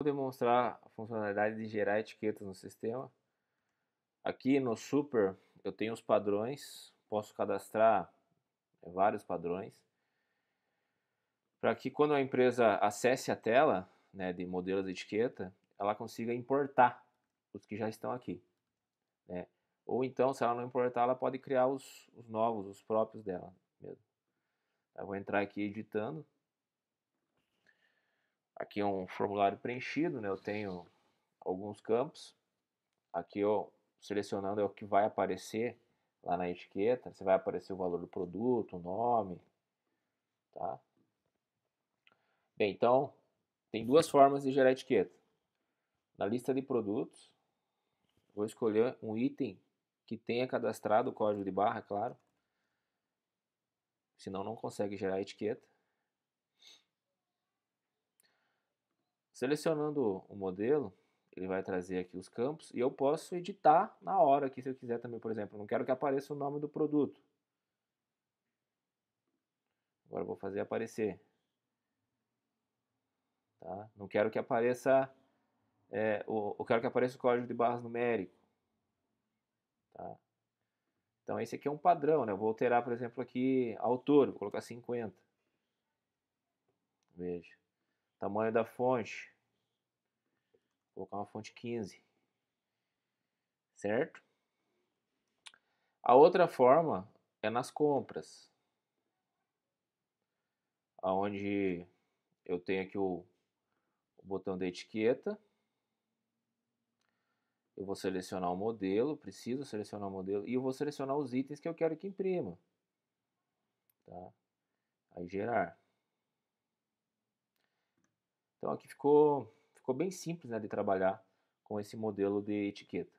Vou demonstrar a funcionalidade de gerar etiquetas no sistema. Aqui no Super eu tenho os padrões, posso cadastrar é, vários padrões para que quando a empresa acesse a tela né, de modelos de etiqueta, ela consiga importar os que já estão aqui. Né? Ou então, se ela não importar, ela pode criar os, os novos, os próprios dela mesmo. Eu vou entrar aqui editando. Aqui é um formulário preenchido, né? Eu tenho alguns campos. Aqui eu selecionando é o que vai aparecer lá na etiqueta. Você vai aparecer o valor do produto, o nome, tá? Bem, então tem duas formas de gerar etiqueta. Na lista de produtos, vou escolher um item que tenha cadastrado o código de barra, claro. Senão não consegue gerar etiqueta. Selecionando o modelo, ele vai trazer aqui os campos e eu posso editar na hora aqui se eu quiser também, por exemplo, não quero que apareça o nome do produto. Agora vou fazer aparecer. Tá? Não quero que apareça, é, eu quero que apareça o código de barras numérico. Tá? Então esse aqui é um padrão, né? Eu vou alterar, por exemplo, aqui autor, vou colocar 50. Veja. Tamanho da fonte. Vou colocar uma fonte 15. Certo? A outra forma é nas compras. Onde eu tenho aqui o, o botão da etiqueta. Eu vou selecionar o modelo, preciso selecionar o modelo e eu vou selecionar os itens que eu quero que imprima. Tá? Aí gerar. Então aqui ficou, ficou bem simples né, de trabalhar com esse modelo de etiqueta.